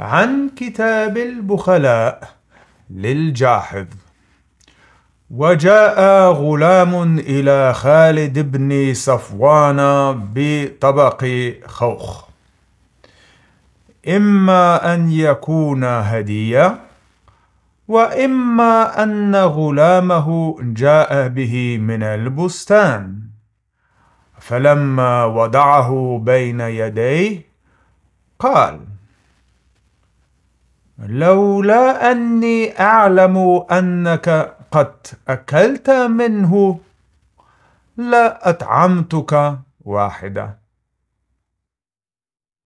عن كتاب البخلاء للجاحظ وجاء غلام إلى خالد بن صفوان بطبق خوخ إما أن يكون هدية وإما أن غلامه جاء به من البستان فلما وضعه بين يديه قال لولا أني أعلم أنك قد أكلت منه لأطعمتك واحدة